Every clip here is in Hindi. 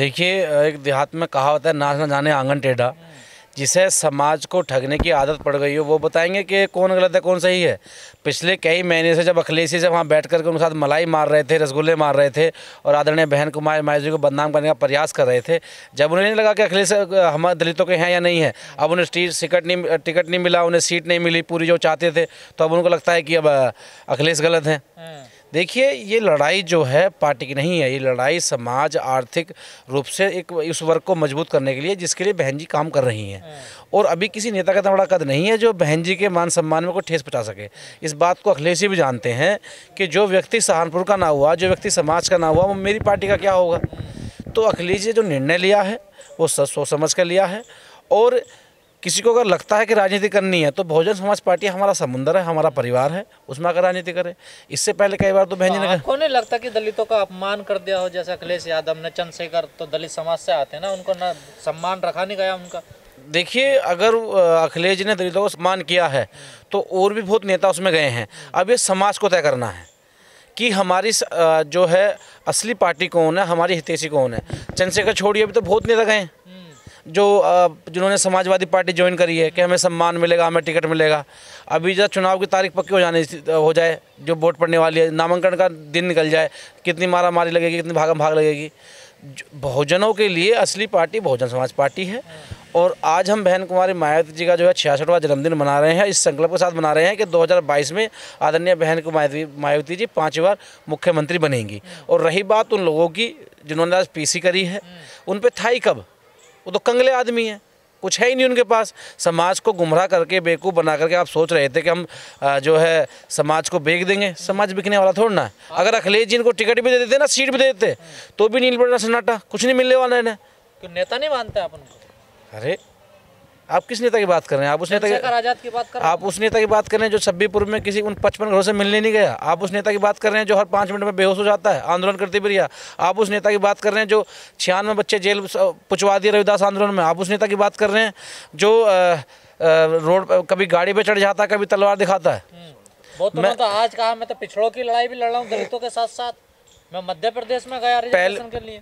देखिए एक देहात में कहा होता है नाच ना जाने आंगन टेढ़ा जिसे समाज को ठगने की आदत पड़ गई हो वो बताएंगे कि कौन गलत है कौन सही है पिछले कई महीने से जब अखिलेश जी से वहाँ बैठ करके उनके साथ मलाई मार रहे थे रसगुल्ले मार रहे थे और आदरणीय बहन कुमार माया जी को बदनाम करने का प्रयास कर रहे थे जब उन्हें नहीं लगा कि अखिलेश हम दलितों के हैं या नहीं है अब उन्हें टिकट नहीं टिकट नहीं मिला उन्हें सीट नहीं मिली पूरी जो चाहते थे तो अब उनको लगता है कि अब अखिलेश गलत हैं हाँ। देखिए ये लड़ाई जो है पार्टी की नहीं है ये लड़ाई समाज आर्थिक रूप से एक उस वर्ग को मजबूत करने के लिए जिसके लिए बहन जी काम कर रही हैं हाँ। और अभी किसी नेता का बड़ा कद नहीं है जो बहन जी के मान सम्मान में कोई ठेस पहुँचा सके इस बात को अखिलेश जी भी जानते हैं कि जो व्यक्ति सहारनपुर का ना हुआ जो व्यक्ति समाज का ना हुआ वो मेरी पार्टी का क्या होगा तो अखिलेश जी जो निर्णय लिया है वो सोच समझ कर लिया है और किसी को अगर लगता है कि राजनीति करनी है तो बहुजन समाज पार्टी हमारा समुंदर है हमारा परिवार है उसमें अगर राजनीति करे इससे पहले कई बार तो बहन जी ने हाँ, कहा नहीं लगता कि दलितों का अपमान कर दिया हो जैसे अखिलेश यादव ने चंद्रशेखर तो दलित समाज से आते हैं ना उनको ना सम्मान रखा नहीं गया उनका देखिए अगर अखिलेश जी ने दलितों को सम्मान किया है तो और भी बहुत नेता उसमें गए हैं अब ये समाज को तय करना है कि हमारी जो है असली पार्टी कौन है हमारी हितैषी कौन है चंद्रशेखर छोड़िए अभी तो बहुत नेता गए हैं जो जिन्होंने समाजवादी पार्टी ज्वाइन करी है कि हमें सम्मान मिलेगा हमें टिकट मिलेगा अभी जब चुनाव की तारीख पक्की हो जाने हो जाए जो वोट पड़ने वाली है नामांकन का दिन निकल जाए कितनी मारा मारी लगेगी कितनी भागम भाग लगेगी बहुजनों के लिए असली पार्टी बहुजन समाज पार्टी है और आज हम बहन कुमारी मायावती जी का जो है छियासठवा जन्मदिन मना रहे हैं इस संकल्प के साथ मना रहे हैं कि 2022 में आदरणीय बहन कुमारी मायावती जी पाँच बार मुख्यमंत्री बनेंगी और रही बात उन लोगों की जिन्होंने आज पीसी करी है उन पर ही कब वो तो कंगले आदमी हैं कुछ है ही नहीं उनके पास समाज को गुमराह करके बेवकूफ़ बना करके आप सोच रहे थे कि हम जो है समाज को बेच देंगे समाज बिकने वाला थोड़ा ना अगर अखिलेश जी इनको टिकट भी दे देते ना सीट भी दे देते तो भी नहीं पड़ना सन्नाटा कुछ नहीं मिलने वाला इन्हें नेता नहीं मानते आप उनको अरे आप किस नेता की बात कर रहे हैं आप उस नेता की बात कर रहे हैं आप उस नेता की बात कर रहे हैं जो छब्बीपुर में किसी उन पचपन घरों से मिलने नहीं गया आप उस नेता की बात कर रहे हैं जो हर पाँच मिनट में बेहोश हो जाता है आंदोलन करते भी रहा आप उस नेता की बात कर रहे हैं जो छियानवे बच्चे जेल पुचवा दिए रविदास आंदोलन में आप उस नेता की बात कर रहे हैं जो रोड कभी गाड़ी पर चढ़ जाता है कभी तलवार दिखाता है हम्म, बहुत मैं तो आज कहा मैं तो पिछड़ों की लड़ाई भी लड़ रहा हूँ दलितों के साथ साथ मैं मध्य प्रदेश में गया पहले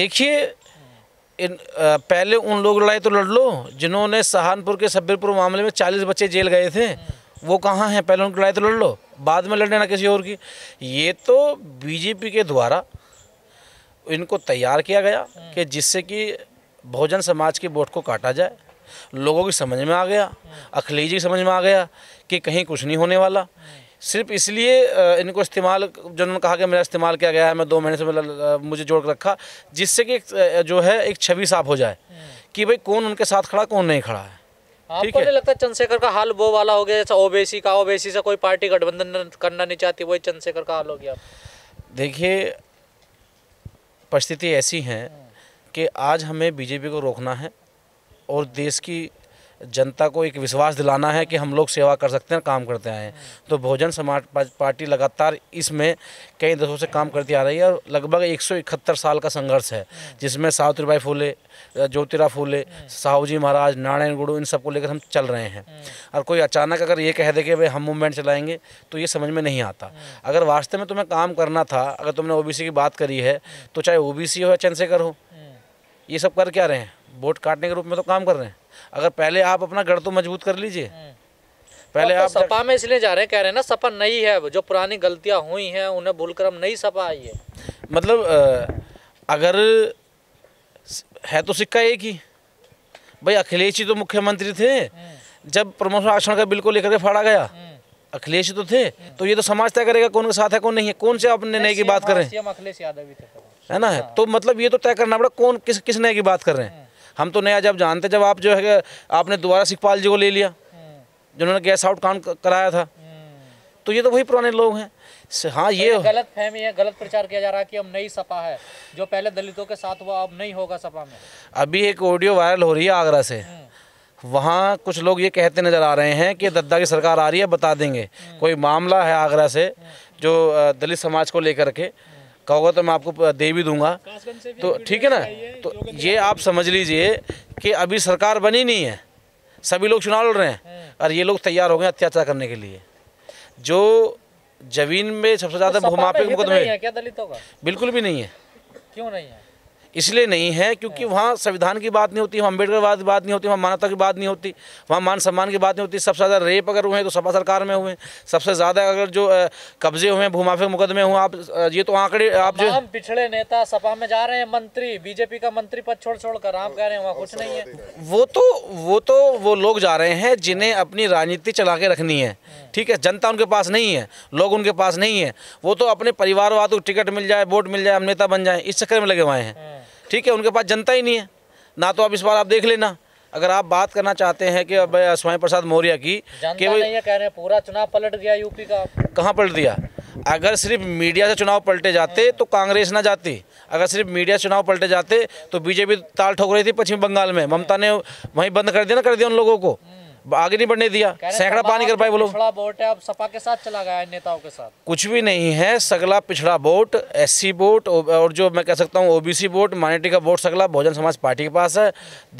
देखिए इन पहले उन लोग लड़ाई तो लड़ लो जिन्होंने सहारनपुर के सब्बीरपुर मामले में चालीस बच्चे जेल गए थे वो कहाँ हैं पहले उनकी लड़ाई तो लड़ लो बाद में लड़ने ना किसी और की ये तो बीजेपी के द्वारा इनको तैयार किया गया कि जिससे कि बहुजन समाज के वोट को काटा जाए लोगों की समझ में आ गया अखिलेश जी की समझ में आ गया कि कहीं कुछ नहीं होने वाला सिर्फ इसलिए इनको इस्तेमाल जो उन्होंने कहा कि मेरा इस्तेमाल किया गया है मैं दो महीने से मेरा मुझे जोड़ रखा जिससे कि जो है एक छवि साफ हो जाए हम्म। कि भाई कौन उनके साथ खड़ा कौन नहीं खड़ा है आपको नहीं लगता चंद्रशेखर का हाल वो वाला हो गया जैसा ओबीसी का ओबीसी से कोई पार्टी गठबंधन करना नहीं चाहती वही चंद्रशेखर का हाल हो गया देखिए परिस्थिति ऐसी है हम्म। कि आज हमें बीजेपी को रोकना है और देश की जनता को एक विश्वास दिलाना है कि हम लोग सेवा कर सकते हैं काम करते आए हैं तो बहुजन समाज पार्टी लगातार इसमें कई दशकों से काम करती आ रही है और लगभग एक साल का संघर्ष है जिसमें सावित्रीबाई फूले ज्योतिरा फूले साहू जी महाराज नारायण गुरु इन सबको लेकर हम चल रहे हैं और कोई अचानक अगर ये कह दे कि भाई हम मूवमेंट चलाएंगे तो ये समझ में नहीं आता अगर वास्तव में तुम्हें काम करना था अगर तुमने ओ की बात करी है तो चाहे ओ हो या चंद्रशेखर हो ये सब कर क्या रहे हैं वोट काटने के रूप में तो काम कर रहे हैं अगर पहले आप अपना गढ़ तो मजबूत कर लीजिए हम्म। पहले तो आप सपा में इसलिए जा रहे हैं कह रहे हैं ना सपा नहीं है जो पुरानी गलतियां हुई हैं उन्हें भूलकर हम नई सपा आई है मतलब अगर है तो सिक्का एक ही भाई अखिलेश जी तो मुख्यमंत्री थे हम्म। जब प्रमोशन आरक्षण का बिल को लेकर के फाड़ा गया हम्म। अखिलेश तो थे तो ये तो समाज तय करेगा कौन के साथ है कौन नहीं है कौन से अपने नए की बात कर रहे हैं हाँ, है ना है हाँ। तो मतलब ये तो तय करना पड़ा कौन किस किस नए की बात कर रहे हैं हम तो नया जब जानते जब आप जो है आपने दोबारा सिखपाल जी को ले लिया जिन्होंने गैस आउट काम कराया था तो ये तो वही पुराने लोग हैं हाँ ये तो गलत फहमी है गलत प्रचार किया जा रहा है कि अब नई सपा है जो पहले दलितों के साथ हुआ अब नहीं होगा सपा में अभी एक ऑडियो वायरल हो रही है आगरा से हम्म। वहाँ कुछ लोग ये कहते नज़र आ रहे हैं कि दद्दा की सरकार आ रही है बता देंगे हम्म। कोई मामला है आगरा से हम्म। जो दलित समाज को लेकर के कहोगे तो मैं आपको दे भी दूंगा तो ठीक है ना तो ये आप समझ लीजिए कि अभी सरकार बनी नहीं है सभी लोग चुनाव लड़ रहे हैं हाँ। और ये लोग तैयार हो गए अत्याचार करने के लिए जो जमीन में सबसे ज़्यादा भूमापिक तो मुकदमे बिल्कुल भी नहीं है क्यों नहीं है इसलिए नहीं है क्योंकि वहाँ संविधान की बात नहीं होती वहाँ अम्बेडकरवाद की बात नहीं होती वहाँ मानवता की बात नहीं होती वहाँ मान सम्मान की बात नहीं होती सबसे ज़्यादा रेप अगर हुए तो सपा सरकार में हुए सबसे ज़्यादा अगर जो कब्जे हुए भूमाफिक मुकदमे हुए आप ये तो आंकड़े आप जो पिछड़े नेता सपा में जा रहे हैं मंत्री बीजेपी का मंत्री पद छोड़ छोड़ कर आप कह रहे हैं वहाँ कुछ नहीं है वो तो वो तो वो लोग जा रहे हैं जिन्हें अपनी राजनीति चला के रखनी है ठीक है जनता उनके पास नहीं है लोग उनके पास नहीं है वो तो अपने परिवारवाद को टिकट मिल जाए वोट मिल जाए हम नेता बन जाए इस चक्कर में लगे हुए हैं ठीक है उनके पास जनता ही नहीं है ना तो आप इस बार आप देख लेना अगर आप बात करना चाहते हैं कि स्वामी प्रसाद मौर्य की कि कह रहे हैं पूरा चुनाव पलट गया यूपी का कहाँ पलट दिया अगर सिर्फ मीडिया से चुनाव पलटे जाते तो कांग्रेस ना जाती अगर सिर्फ मीडिया से चुनाव पलटे जाते तो बीजेपी ताल ठोक रही थी पश्चिम बंगाल में ममता ने वहीं बंद कर दिया ना कर दिया उन लोगों को आगे नहीं बढ़ने दिया सैकड़ा पानी कर पाए वो तो लोग वोट है अब सपा के साथ चला गया नेताओं के साथ कुछ भी नहीं है सगला पिछड़ा वोट एससी वोट और जो मैं कह सकता हूँ ओबीसी वोट माइनॉरिटी का वोट सगला बहुजन समाज पार्टी के पास है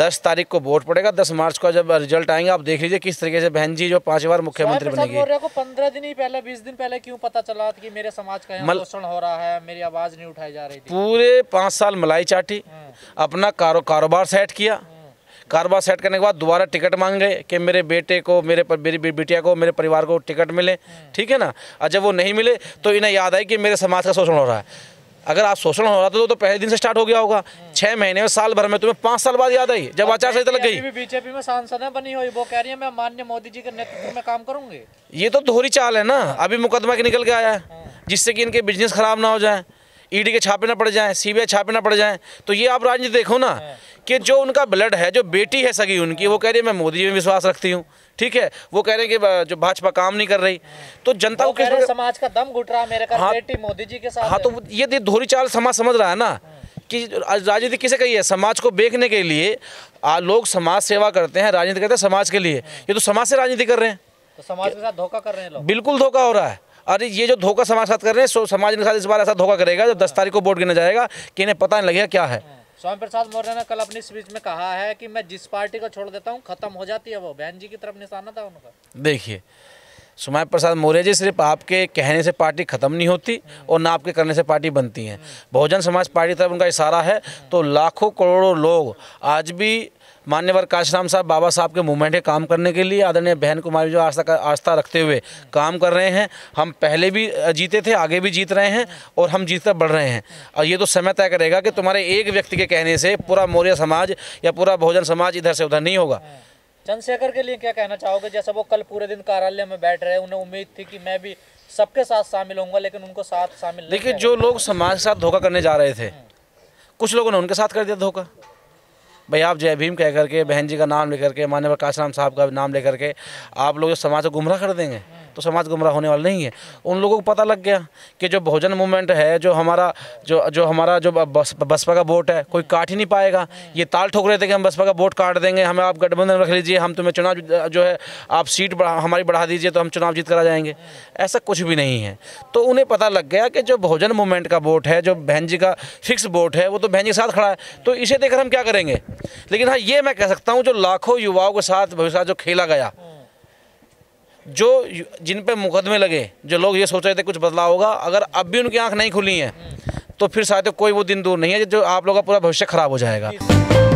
दस तारीख को वोट पड़ेगा दस मार्च को जब रिजल्ट आएंगे आप देख लीजिए किस तरीके से बहन जी जो पांच बार मुख्यमंत्री बनेगी पंद्रह दिन ही पहले बीस दिन पहले क्यों पता चला की मेरे समाज का शोषण हो रहा है मेरी आवाज नहीं उठाई जा रही पूरे पांच साल मलाई चाटी हाँ। अपना कारोबार सेट किया हाँ। कारोबार सेट करने के बाद दोबारा टिकट मांग गए कि मेरे बेटे को मेरे पर, मेरी बेटिया को मेरे परिवार को टिकट मिले ठीक है ना और जब वो नहीं मिले तो इन्हें याद आई कि मेरे समाज का शोषण हो रहा है अगर आप शोषण हो रहा था तो, तो पहले दिन से स्टार्ट हो गया होगा छह महीने में साल भर में तुम्हें पांच साल बाद याद आई जब आचार संहिता लग गई बीजेपी में सांसद बनी हुई वो कह रही है मैं मान्य मोदी जी के नेतृत्व में काम करूंगी ये तो दोहरी चाल है ना अभी मुकदमा के निकल के आया है हाँ। जिससे कि इनके बिजनेस खराब ना हो जाए ईडी e के छापे ना पड़ जाए सीबीआई छापे ना पड़ जाए तो ये आप राजनीति देखो ना हाँ। कि जो उनका ब्लड है जो बेटी है सगी उनकी वो कह रही है मैं मोदी में विश्वास रखती हूँ ठीक है वो कह रहे हैं कि जो भाजपा काम नहीं कर रही तो जनता को किसान समाज का दम घुट रहा मेरे हाँ, बेटी मोदी जी के साथ हाँ तो ये धोरी चाल समाज समझ रहा है ना हाँ। कि राजनीति किसे कही है समाज को देखने के लिए आ, लोग समाज सेवा करते हैं राजनीति करते हैं समाज के लिए हाँ। ये तो समाज से राजनीति कर रहे हैं तो समाज के साथ धोखा कर रहे हैं लोग बिल्कुल धोखा हो रहा है अरे ये जो धोखा समाज के साथ कर रहे हैं समाज के साथ इस बार ऐसा धोखा करेगा जब दस हाँ। तारीख को वोट गिना जाएगा कि इन्हें पता नहीं लगेगा क्या है स्वामी प्रसाद मौर्य ने कल अपनी स्पीच में कहा है कि मैं जिस पार्टी को छोड़ देता हूँ खत्म हो जाती है वो बहन जी की तरफ निशाना था उनका देखिए सुमाय प्रसाद मौर्य जी सिर्फ आपके कहने से पार्टी ख़त्म नहीं होती और ना आपके करने से पार्टी बनती है बहुजन समाज पार्टी तरफ उनका इशारा है तो लाखों करोड़ों लोग आज भी मान्यवर काशीराम साहब बाबा साहब के मूवमेंट के काम करने के लिए आदरणीय बहन कुमारी जो आस्था का आस्था रखते हुए काम कर रहे हैं हम पहले भी जीते थे आगे भी जीत रहे हैं और हम जीतता बढ़ रहे हैं और ये तो समय तय करेगा कि तुम्हारे एक व्यक्ति के कहने से पूरा मौर्य समाज या पूरा बहुजन समाज इधर से उधर नहीं होगा चंद्रशेखर के लिए क्या कहना चाहोगे जैसे वो कल पूरे दिन कार्यालय में बैठ रहे उन्हें उम्मीद थी कि मैं भी सबके साथ शामिल होऊंगा लेकिन उनको साथ शामिल देखिए जो लोग समाज के साथ धोखा करने जा रहे थे कुछ लोगों ने उनके साथ कर दिया धोखा भाई आप जय भीम कह करके बहन जी का नाम लेकर के मान्यवर काशराम साहब का नाम लेकर के आप लोग समाज को गुमराह कर देंगे तो समाज गुमराह होने वाला नहीं है उन लोगों को पता लग गया कि जो भोजन मूवमेंट है जो हमारा जो जो हमारा जो बस, बसपा का वोट है कोई काट ही नहीं पाएगा ये ताल ठोक रहे थे कि हम बसपा का वोट काट देंगे हमें आप गठबंधन रख लीजिए हम तुम्हें चुनाव जो है आप सीट बढ़ा हमारी बढ़ा दीजिए तो हम चुनाव जीत करा जाएंगे ऐसा कुछ भी नहीं है तो उन्हें पता लग गया कि जो भोजन मूवमेंट का वोट है जो बहन जी का फिक्स वोट है वो तो बहन जी के साथ खड़ा है तो इसे देखकर हम क्या करेंगे लेकिन हाँ ये मैं कह सकता हूँ जो लाखों युवाओं के साथ भविष्य जो खेला गया जो जिन पे मुकदमे लगे जो लोग ये सोच रहे थे कुछ बदलाव होगा अगर अब भी उनकी आंख नहीं खुली है तो फिर शायद कोई वो दिन दूर नहीं है जो आप लोगों का पूरा भविष्य खराब हो जाएगा